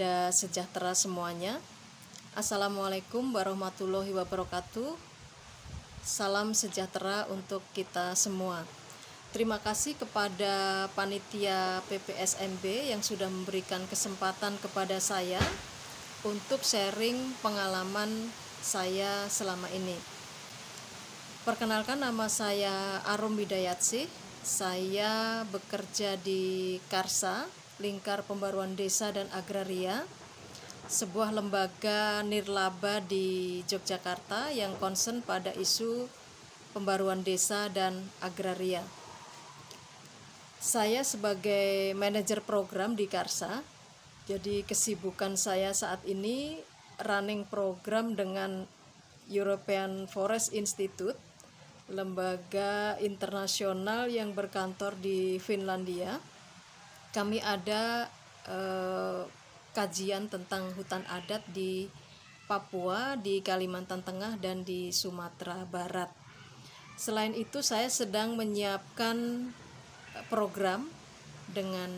pada sejahtera semuanya. Assalamualaikum warahmatullahi wabarakatuh. Salam sejahtera untuk kita semua. Terima kasih kepada panitia PPSMB yang sudah memberikan kesempatan kepada saya untuk sharing pengalaman saya selama ini. Perkenalkan nama saya Arum Bidayatsi. Saya bekerja di Karsa, Lingkar Pembaruan Desa dan Agraria, sebuah lembaga nirlaba di Yogyakarta yang concern pada isu pembaruan desa dan agraria. Saya sebagai manajer program di Karsa, jadi kesibukan saya saat ini running program dengan European Forest Institute, lembaga internasional yang berkantor di Finlandia kami ada eh, kajian tentang hutan adat di Papua, di Kalimantan Tengah, dan di Sumatera Barat. Selain itu, saya sedang menyiapkan program dengan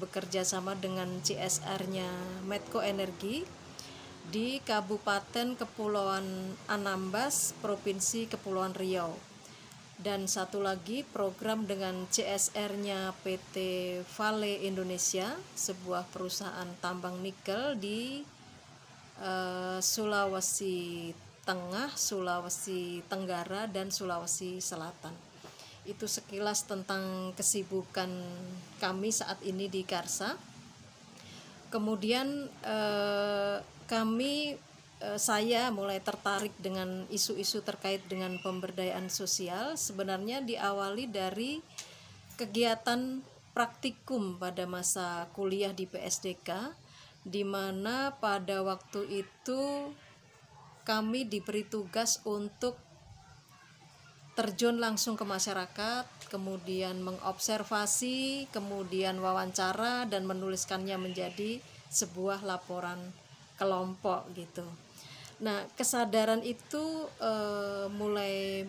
bekerja sama dengan CSR-nya Medco Energi di Kabupaten Kepulauan Anambas, Provinsi Kepulauan Riau dan satu lagi program dengan CSR-nya PT Vale Indonesia, sebuah perusahaan tambang nikel di uh, Sulawesi Tengah, Sulawesi Tenggara dan Sulawesi Selatan. Itu sekilas tentang kesibukan kami saat ini di Karsa. Kemudian uh, kami Eh, saya mulai tertarik dengan isu-isu terkait dengan pemberdayaan sosial sebenarnya diawali dari kegiatan praktikum pada masa kuliah di PSDK di mana pada waktu itu kami diberi tugas untuk terjun langsung ke masyarakat, kemudian mengobservasi, kemudian wawancara dan menuliskannya menjadi sebuah laporan kelompok gitu. Nah, kesadaran itu uh, mulai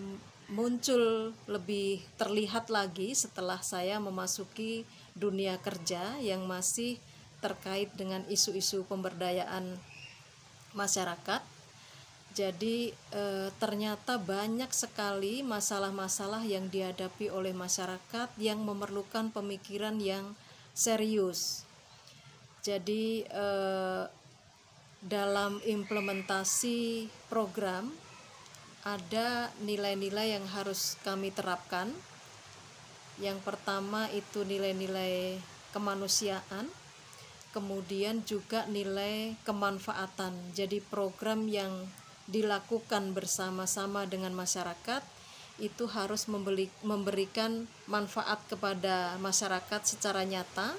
muncul lebih terlihat lagi setelah saya memasuki dunia kerja yang masih terkait dengan isu-isu pemberdayaan masyarakat. Jadi, e, ternyata banyak sekali masalah-masalah yang dihadapi oleh masyarakat yang memerlukan pemikiran yang serius. Jadi, e, dalam implementasi program ada nilai-nilai yang harus kami terapkan. Yang pertama itu nilai-nilai kemanusiaan, kemudian juga nilai kemanfaatan. Jadi program yang dilakukan bersama-sama dengan masyarakat itu harus memberikan manfaat kepada masyarakat secara nyata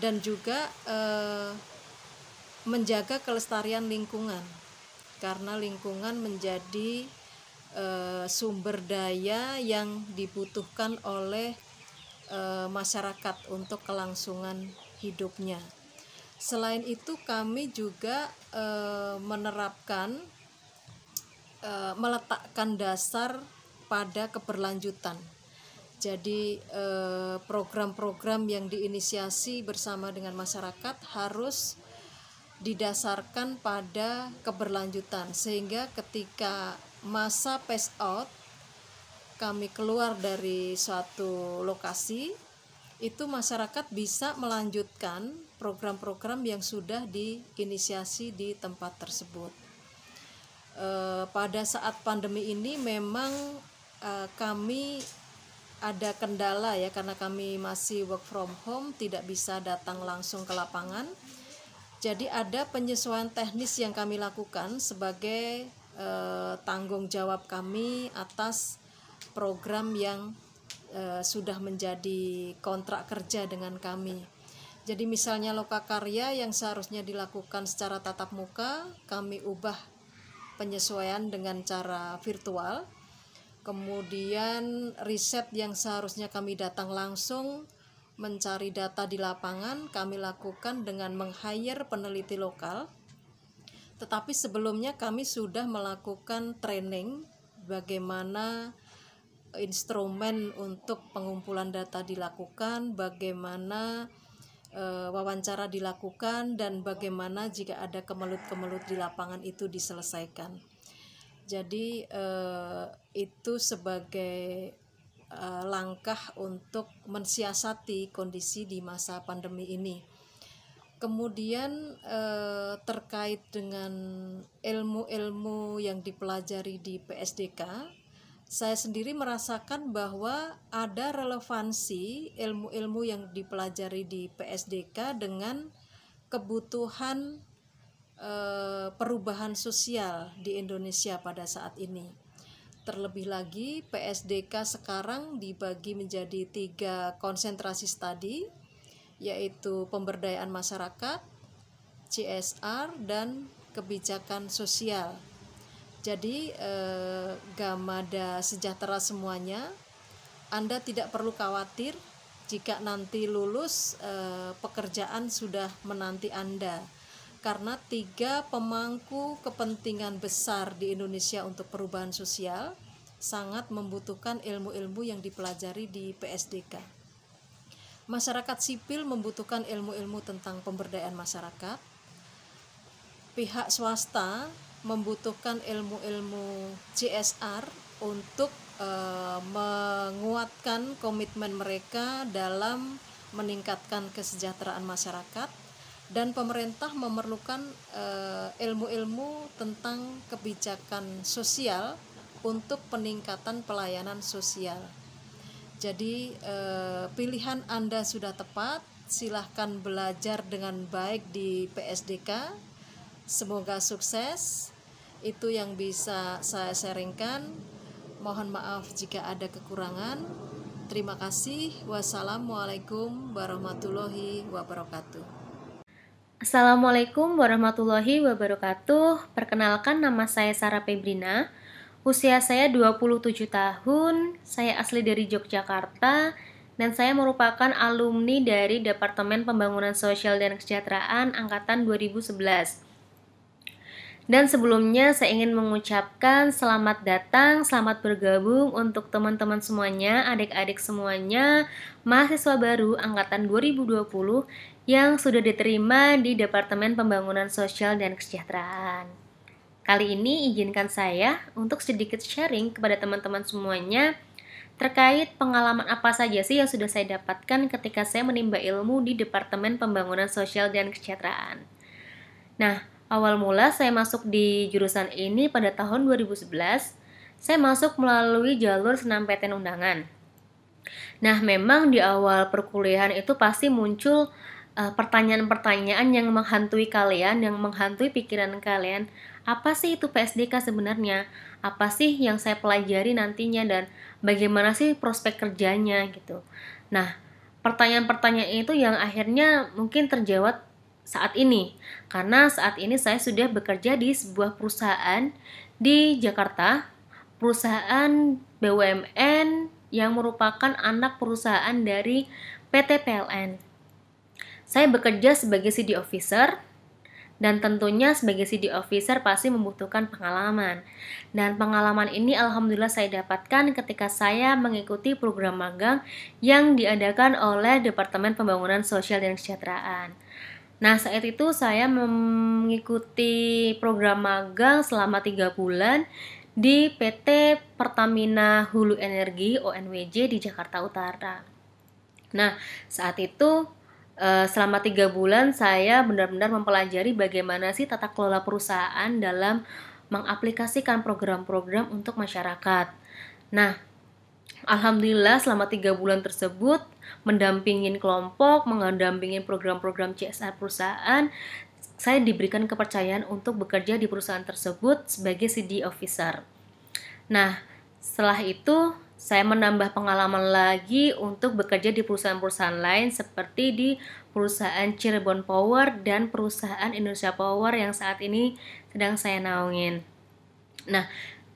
dan juga eh, menjaga kelestarian lingkungan karena lingkungan menjadi e, sumber daya yang dibutuhkan oleh e, masyarakat untuk kelangsungan hidupnya. Selain itu kami juga e, menerapkan e, meletakkan dasar pada keberlanjutan. Jadi program-program yang diinisiasi bersama dengan masyarakat harus didasarkan pada keberlanjutan sehingga ketika masa pass out kami keluar dari suatu lokasi itu masyarakat bisa melanjutkan program-program yang sudah diinisiasi di tempat tersebut. E, pada saat pandemi ini memang e, kami ada kendala ya karena kami masih work from home tidak bisa datang langsung ke lapangan. Jadi ada penyesuaian teknis yang kami lakukan sebagai e, tanggung jawab kami atas program yang e, sudah menjadi kontrak kerja dengan kami. Jadi misalnya loka karya yang seharusnya dilakukan secara tatap muka, kami ubah penyesuaian dengan cara virtual. Kemudian riset yang seharusnya kami datang langsung mencari data di lapangan kami lakukan dengan meng-hire peneliti lokal. Tetapi sebelumnya kami sudah melakukan training bagaimana instrumen untuk pengumpulan data dilakukan, bagaimana e, wawancara dilakukan dan bagaimana jika ada kemelut-kemelut di lapangan itu diselesaikan. Jadi e, itu sebagai Eh, langkah untuk mensiasati kondisi di masa pandemi ini. Kemudian eh, terkait dengan ilmu-ilmu yang dipelajari di PSDK, saya sendiri merasakan bahwa ada relevansi ilmu-ilmu yang dipelajari di PSDK dengan kebutuhan eh, perubahan sosial di Indonesia pada saat ini. Terlebih lagi, PSDK sekarang dibagi menjadi tiga konsentrasi studi, yaitu pemberdayaan masyarakat, CSR, dan kebijakan sosial. Jadi, eh, Gamada sejahtera semuanya. Anda tidak perlu khawatir jika nanti lulus eh, pekerjaan sudah menanti Anda karena tiga pemangku kepentingan besar di Indonesia untuk perubahan sosial sangat membutuhkan ilmu-ilmu yang dipelajari di PSDK. Masyarakat sipil membutuhkan ilmu-ilmu tentang pemberdayaan masyarakat. Pihak swasta membutuhkan ilmu-ilmu CSR untuk e, menguatkan komitmen mereka dalam meningkatkan kesejahteraan masyarakat dan pemerintah memerlukan eh, ilmu-ilmu tentang kebijakan sosial untuk peningkatan pelayanan sosial. Jadi uh, pilihan Anda sudah tepat, silahkan belajar dengan baik di PSDK. Semoga sukses. Itu yang bisa saya sharingkan. Mohon maaf jika ada kekurangan. Terima kasih. Wassalamualaikum warahmatullahi wabarakatuh. Assalamualaikum warahmatullahi wabarakatuh. Perkenalkan nama saya Sarah Febrina. Usia saya 27 tahun. Saya asli dari Yogyakarta dan saya merupakan alumni dari Departemen Pembangunan Sosial dan Kesejahteraan angkatan 2011. Dan sebelumnya saya ingin mengucapkan selamat datang, selamat bergabung untuk teman-teman semuanya, adik-adik semuanya, mahasiswa baru angkatan 2020 yang sudah diterima di Departemen Pembangunan Sosial dan Kesejahteraan. Kali ini izinkan saya untuk sedikit sharing kepada teman-teman semuanya terkait pengalaman apa saja sih yang sudah saya dapatkan ketika saya menimba ilmu di Departemen Pembangunan Sosial dan Kesejahteraan. Nah, Awal mula saya masuk di jurusan ini pada tahun 2011. Saya masuk melalui jalur senam PTN undangan. Nah, memang di awal perkuliahan itu pasti muncul eh, pertanyaan-pertanyaan uh, yang menghantui kalian, yang menghantui pikiran kalian. Apa sih itu PSDK sebenarnya? Apa sih yang saya pelajari nantinya dan bagaimana sih prospek kerjanya gitu. Nah, pertanyaan-pertanyaan itu yang akhirnya mungkin terjawab saat ini karena saat ini saya sudah bekerja di sebuah perusahaan di Jakarta perusahaan BUMN yang merupakan anak perusahaan dari PT PLN. Saya bekerja sebagai CD officer dan tentunya sebagai CD officer pasti membutuhkan pengalaman. Dan pengalaman ini alhamdulillah saya dapatkan ketika saya mengikuti program magang yang diadakan oleh Departemen Pembangunan Sosial dan Kesejahteraan. Nah saat itu saya mengikuti program magang selama tiga bulan di PT Pertamina Hulu Energi ONWJ di Jakarta Utara. Nah saat itu eh, selama tiga bulan saya benar-benar mempelajari bagaimana sih tata kelola perusahaan dalam mengaplikasikan program-program untuk masyarakat. Nah, Alhamdulillah selama tiga bulan tersebut mendampingin kelompok, mendampingin program-program CSR perusahaan, saya diberikan kepercayaan untuk bekerja di perusahaan tersebut sebagai CD e officer. Nah, setelah itu saya menambah pengalaman lagi untuk bekerja di perusahaan-perusahaan lain seperti di perusahaan Cirebon Power dan perusahaan Indonesia Power yang saat ini sedang saya naungin. Nah,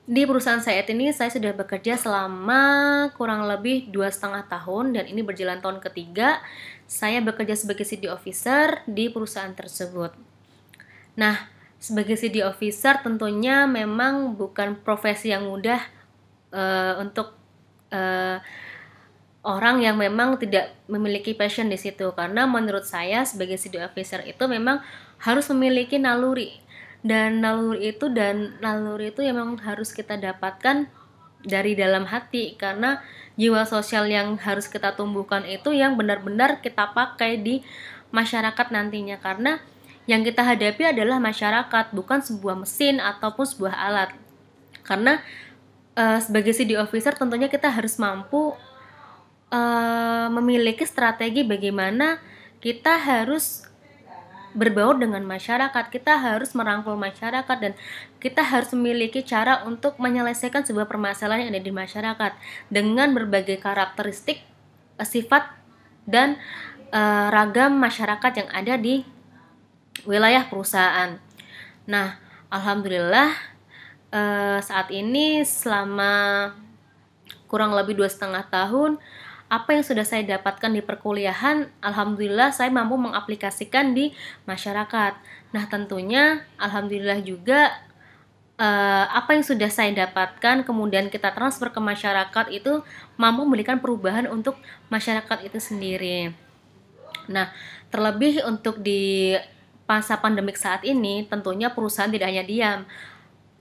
di perusahaan saya ini saya sudah bekerja selama kurang lebih dua setengah tahun dan ini berjalan tahun ketiga. Saya bekerja sebagai CD officer di perusahaan tersebut. Nah, sebagai CD officer tentunya memang bukan profesi yang mudah uh, untuk uh, orang yang memang tidak memiliki passion di situ karena menurut saya sebagai CD officer itu memang harus memiliki naluri dan naluri itu dan naluri itu ya memang harus kita dapatkan dari dalam hati karena jiwa sosial yang harus kita tumbuhkan itu yang benar-benar kita pakai di masyarakat nantinya karena yang kita hadapi adalah masyarakat bukan sebuah mesin ataupun sebuah alat karena uh, sebagai CD officer tentunya kita harus mampu uh, memiliki strategi bagaimana kita harus berbaur dengan masyarakat, kita harus merangkul masyarakat dan kita harus memiliki cara untuk menyelesaikan sebuah permasalahan yang ada di masyarakat dengan berbagai karakteristik, eh, sifat dan e, ragam masyarakat yang ada di wilayah perusahaan. Nah, alhamdulillah e, saat ini selama kurang lebih dua setengah tahun apa yang sudah saya dapatkan di perkuliahan, alhamdulillah saya mampu mengaplikasikan di masyarakat. Nah, tentunya alhamdulillah juga uh, apa yang sudah saya dapatkan kemudian kita transfer ke masyarakat itu mampu memberikan perubahan untuk masyarakat itu sendiri. Nah, terlebih untuk di masa pandemik saat ini tentunya perusahaan tidak hanya diam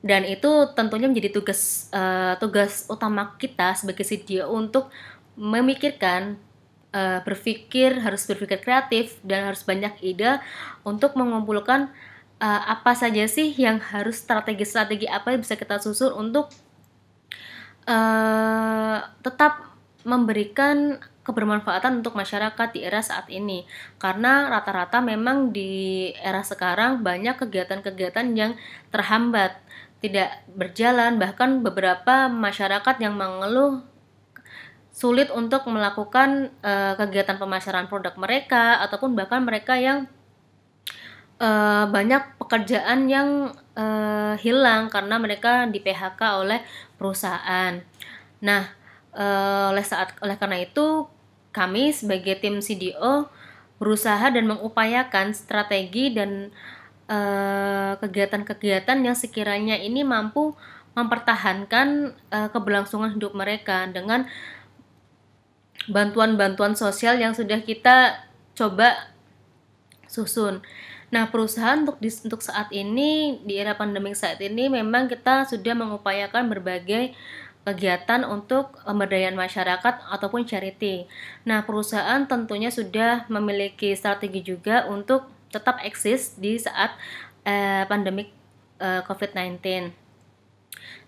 dan itu tentunya menjadi tugas uh, tugas utama kita sebagai sedia untuk memikirkan uh, berpikir harus berpikir kreatif dan harus banyak ide untuk mengumpulkan uh, apa saja sih yang harus strategi-strategi apa yang bisa kita susun untuk uh, tetap memberikan kebermanfaatan untuk masyarakat di era saat ini karena rata-rata memang di era sekarang banyak kegiatan-kegiatan yang terhambat tidak berjalan bahkan beberapa masyarakat yang mengeluh sulit untuk melakukan uh, kegiatan pemasaran produk mereka ataupun bahkan mereka yang uh, banyak pekerjaan yang uh, hilang karena mereka di PHK oleh perusahaan. Nah, uh, oleh saat oleh karena itu kami sebagai tim CDO berusaha dan mengupayakan strategi dan kegiatan kegiatan-kegiatan yang sekiranya ini mampu mempertahankan uh, keberlangsungan hidup mereka dengan bantuan-bantuan sosial yang sudah kita coba susun. Nah, perusahaan untuk di, untuk saat ini di era pandemi saat ini memang kita sudah mengupayakan berbagai kegiatan untuk eh, pemberdayaan masyarakat ataupun charity. Nah, perusahaan tentunya sudah memiliki strategi juga untuk tetap eksis di saat eh, pandemik eh, COVID-19.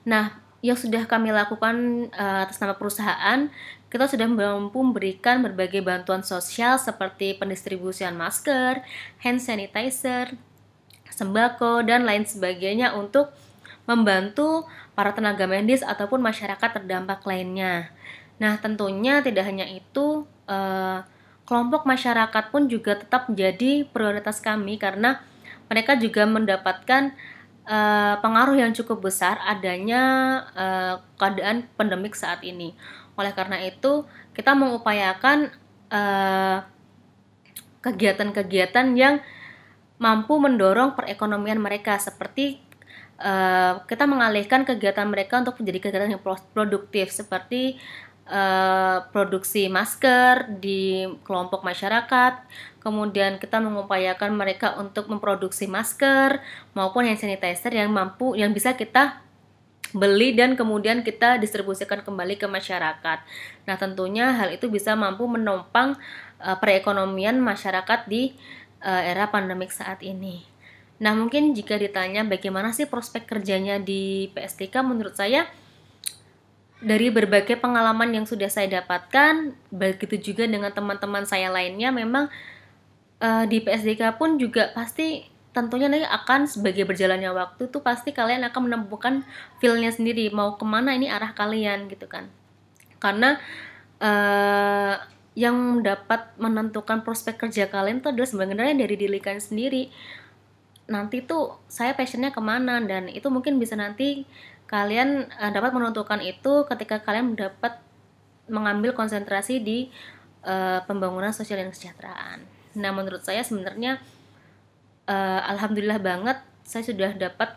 Nah, yang sudah kami lakukan eh, atas nama perusahaan, kita sudah mampu memberikan berbagai bantuan sosial seperti pendistribusian masker, hand sanitizer, sembako, dan lain sebagainya untuk membantu para tenaga medis ataupun masyarakat terdampak lainnya. Nah, tentunya tidak hanya itu, eh, kelompok masyarakat pun juga tetap menjadi prioritas kami karena mereka juga mendapatkan eh, pengaruh yang cukup besar adanya eh, keadaan pandemik saat ini. Oleh karena itu, kita mengupayakan kegiatan eh, kegiatan-kegiatan yang mampu mendorong perekonomian mereka seperti uh, kita mengalihkan kegiatan mereka untuk menjadi kegiatan yang produktif seperti uh, produksi masker di kelompok masyarakat kemudian kita mengupayakan mereka untuk memproduksi masker maupun hand sanitizer yang mampu yang bisa kita beli dan kemudian kita distribusikan kembali ke masyarakat. Nah, tentunya hal itu bisa mampu menopang uh, eh, perekonomian masyarakat di uh, era pandemik saat ini. Nah, mungkin jika ditanya bagaimana sih prospek kerjanya di PSTK menurut saya dari berbagai pengalaman yang sudah saya dapatkan, begitu juga dengan teman-teman saya lainnya memang uh, di PSDK pun juga pasti tentunya nanti akan sebagai berjalannya waktu tuh pasti kalian akan menemukan feelnya sendiri mau kemana ini arah kalian gitu kan karena uh, yang dapat menentukan prospek kerja kalian itu adalah sebenarnya dari diri kalian sendiri nanti tuh saya passionnya kemana dan itu mungkin bisa nanti kalian uh, dapat menentukan itu ketika kalian mendapat mengambil konsentrasi di uh, pembangunan sosial dan kesejahteraan. Nah menurut saya sebenarnya uh, alhamdulillah banget saya sudah dapat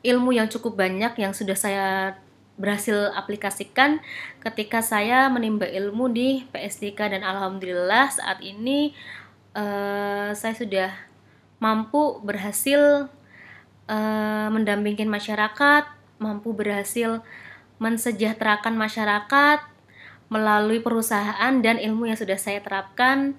ilmu yang cukup banyak yang sudah saya berhasil aplikasikan ketika saya menimba ilmu di PSDK dan alhamdulillah saat ini uh, saya sudah mampu berhasil uh, eh, mendampingi masyarakat, mampu berhasil mensejahterakan masyarakat melalui perusahaan dan ilmu yang sudah saya terapkan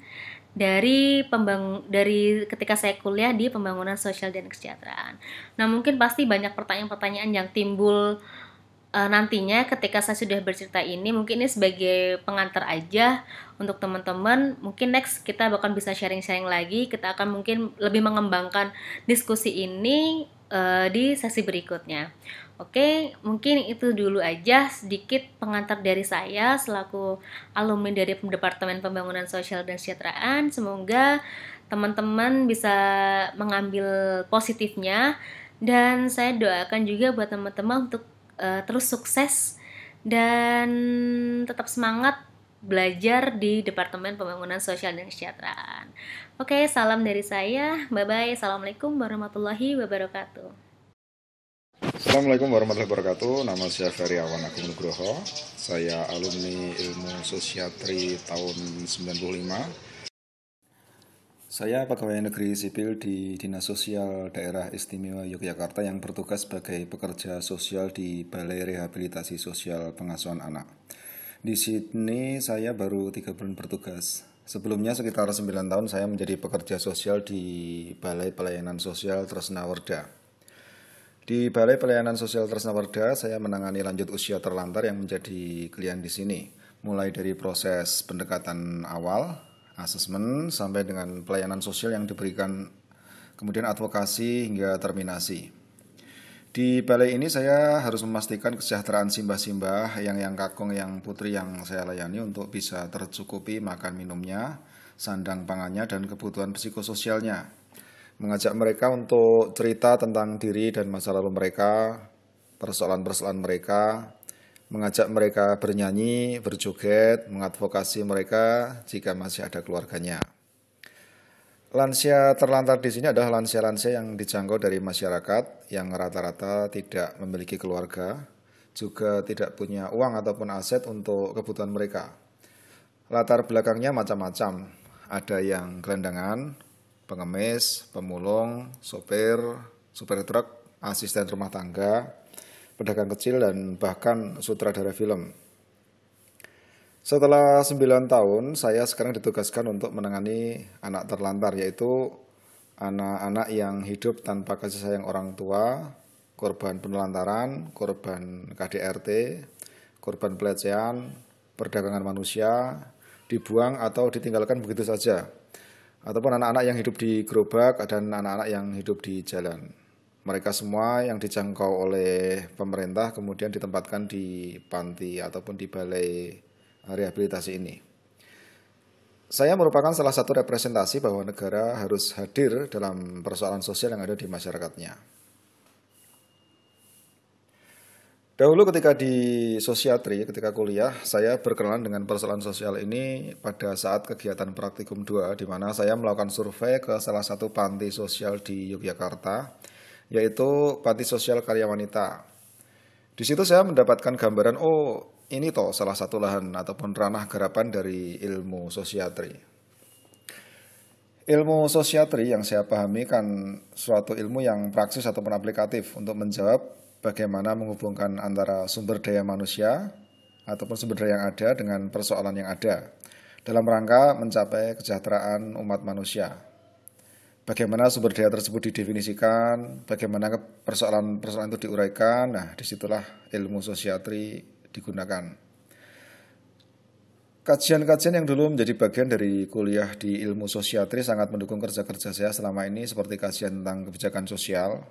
dari pembang dari ketika saya kuliah di pembangunan sosial dan kesejahteraan. Nah mungkin pasti banyak pertanyaan-pertanyaan yang timbul uh, nantinya ketika saya sudah bercerita ini mungkin ini sebagai pengantar aja untuk teman-teman mungkin next kita bahkan bisa sharing-sharing lagi kita akan mungkin lebih mengembangkan diskusi ini uh, di sesi berikutnya. Oke, mungkin itu dulu aja sedikit pengantar dari saya selaku alumni dari Departemen Pembangunan Sosial dan Sejahteraan. Semoga teman-teman bisa mengambil positifnya dan saya doakan juga buat teman-teman untuk uh, terus sukses dan tetap semangat belajar di Departemen Pembangunan Sosial dan Kesejahteraan. Oke, salam dari saya. Bye bye. Assalamualaikum warahmatullahi wabarakatuh. Assalamualaikum warahmatullahi wabarakatuh Nama saya Ferry Awan Agung Nugroho Saya alumni ilmu sosiatri tahun 95 Saya pegawai negeri sipil di Dinas Sosial Daerah Istimewa Yogyakarta yang bertugas sebagai pekerja sosial di Balai Rehabilitasi Sosial Pengasuhan Anak Di sini saya baru 3 bulan bertugas Sebelumnya sekitar 9 tahun saya menjadi pekerja sosial di Balai Pelayanan Sosial Tresnawerda di Balai Pelayanan Sosial Tresnawarda, saya menangani lanjut usia terlantar yang menjadi klien di sini. Mulai dari proses pendekatan awal, asesmen, sampai dengan pelayanan sosial yang diberikan, kemudian advokasi hingga terminasi. Di balai ini saya harus memastikan kesejahteraan simbah-simbah yang yang kakung yang putri yang saya layani untuk bisa tercukupi makan minumnya, sandang pangannya dan kebutuhan psikososialnya mengajak mereka untuk cerita tentang diri dan masa lalu mereka, persoalan-persoalan mereka, mengajak mereka bernyanyi, berjoget, mengadvokasi mereka jika masih ada keluarganya. Lansia terlantar di sini adalah lansia-lansia yang dijangkau dari masyarakat yang rata-rata tidak memiliki keluarga, juga tidak punya uang ataupun aset untuk kebutuhan mereka. Latar belakangnya macam-macam, ada yang gelandangan, pengemis, pemulung, sopir, supir truk, asisten rumah tangga, pedagang kecil, dan bahkan sutradara film. Setelah 9 tahun, saya sekarang ditugaskan untuk menangani anak terlantar, yaitu anak-anak yang hidup tanpa kasih sayang orang tua, korban penelantaran, korban KDRT, korban pelecehan, perdagangan manusia, dibuang atau ditinggalkan begitu saja ataupun anak-anak yang hidup di gerobak dan anak-anak yang hidup di jalan. Mereka semua yang dijangkau oleh pemerintah kemudian ditempatkan di panti ataupun di balai rehabilitasi ini. Saya merupakan salah satu representasi bahwa negara harus hadir dalam persoalan sosial yang ada di masyarakatnya. Dahulu ketika di sosiatri, ketika kuliah, saya berkenalan dengan persoalan sosial ini pada saat kegiatan praktikum 2, di mana saya melakukan survei ke salah satu panti sosial di Yogyakarta, yaitu Panti Sosial Karya Wanita. Di situ saya mendapatkan gambaran, oh ini toh salah satu lahan ataupun ranah garapan dari ilmu sosiatri. Ilmu sosiatri yang saya pahami kan suatu ilmu yang praksis ataupun aplikatif untuk menjawab bagaimana menghubungkan antara sumber daya manusia ataupun sumber daya yang ada dengan persoalan yang ada dalam rangka mencapai kesejahteraan umat manusia. Bagaimana sumber daya tersebut didefinisikan, bagaimana persoalan-persoalan itu diuraikan, nah disitulah ilmu sosiatri digunakan. Kajian-kajian yang dulu menjadi bagian dari kuliah di ilmu sosiatri sangat mendukung kerja-kerja saya selama ini seperti kajian tentang kebijakan sosial,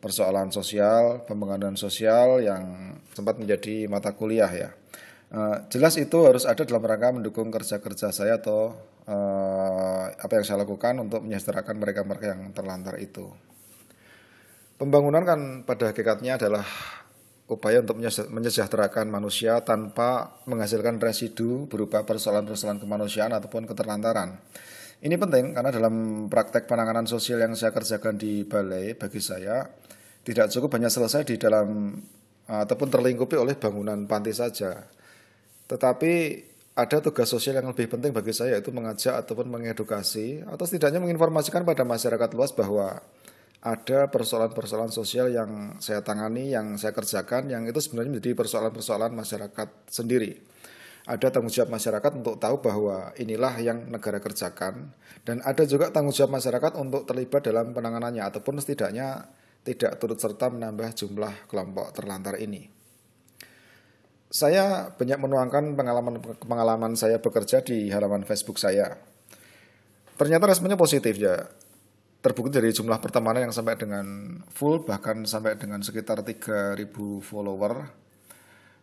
persoalan sosial, pembangunan sosial yang sempat menjadi mata kuliah ya. Eh, jelas itu harus ada dalam rangka mendukung kerja-kerja saya atau eh, apa yang saya lakukan untuk menyejahterakan mereka-mereka yang terlantar itu. Pembangunan kan pada hakikatnya adalah upaya untuk menyejahterakan manusia tanpa menghasilkan residu berupa persoalan-persoalan kemanusiaan ataupun keterlantaran. Ini penting karena dalam praktek penanganan sosial yang saya kerjakan di balai bagi saya tidak cukup hanya selesai di dalam eh, ataupun terlingkupi oleh bangunan panti saja. Tetapi ada tugas sosial yang lebih penting bagi saya yaitu mengajak ataupun mengedukasi atau setidaknya menginformasikan pada masyarakat luas bahwa ada persoalan-persoalan sosial yang saya tangani, yang saya kerjakan, yang itu sebenarnya menjadi persoalan-persoalan masyarakat sendiri. Ada tanggung jawab masyarakat untuk tahu bahwa inilah yang negara kerjakan, dan ada juga tanggung jawab masyarakat untuk terlibat dalam penanganannya, ataupun setidaknya tidak turut serta menambah jumlah kelompok terlantar ini. Saya banyak menuangkan pengalaman-pengalaman saya bekerja di halaman Facebook saya. Ternyata responnya positif ya. Terbukti dari jumlah pertemanan yang sampai dengan full bahkan sampai dengan sekitar 3000 follower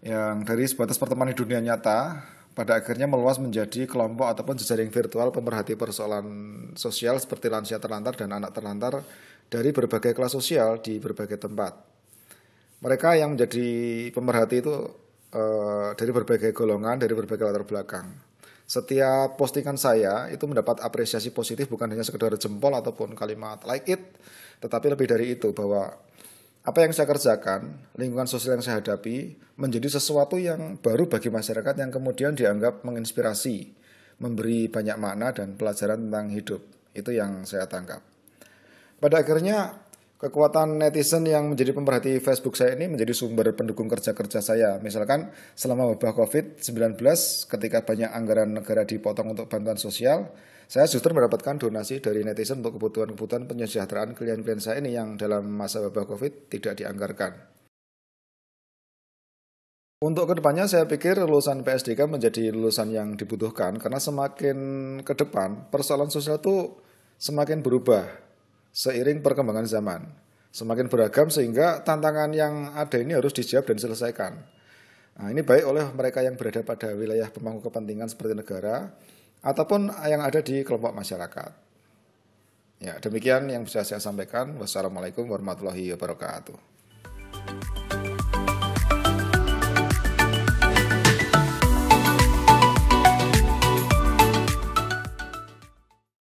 yang dari sebatas pertemanan di dunia nyata pada akhirnya meluas menjadi kelompok ataupun jejaring virtual pemerhati persoalan sosial seperti lansia terlantar dan anak terlantar dari berbagai kelas sosial di berbagai tempat. Mereka yang menjadi pemerhati itu e, dari berbagai golongan, dari berbagai latar belakang. Setiap postingan saya itu mendapat apresiasi positif bukan hanya sekedar jempol ataupun kalimat like it, tetapi lebih dari itu bahwa apa yang saya kerjakan, lingkungan sosial yang saya hadapi menjadi sesuatu yang baru bagi masyarakat yang kemudian dianggap menginspirasi, memberi banyak makna dan pelajaran tentang hidup. Itu yang saya tangkap. Pada akhirnya kekuatan netizen yang menjadi pemerhati Facebook saya ini menjadi sumber pendukung kerja-kerja saya. Misalkan selama wabah COVID-19 ketika banyak anggaran negara dipotong untuk bantuan sosial, saya justru mendapatkan donasi dari netizen untuk kebutuhan-kebutuhan penyejahteraan klien-klien saya ini yang dalam masa wabah COVID tidak dianggarkan. Untuk kedepannya saya pikir lulusan PSDK menjadi lulusan yang dibutuhkan karena semakin ke depan persoalan sosial itu semakin berubah seiring perkembangan zaman. Semakin beragam sehingga tantangan yang ada ini harus dijawab dan diselesaikan. Nah, ini baik oleh mereka yang berada pada wilayah pemangku kepentingan seperti negara ataupun yang ada di kelompok masyarakat. Ya, demikian yang bisa saya sampaikan. Wassalamualaikum warahmatullahi wabarakatuh.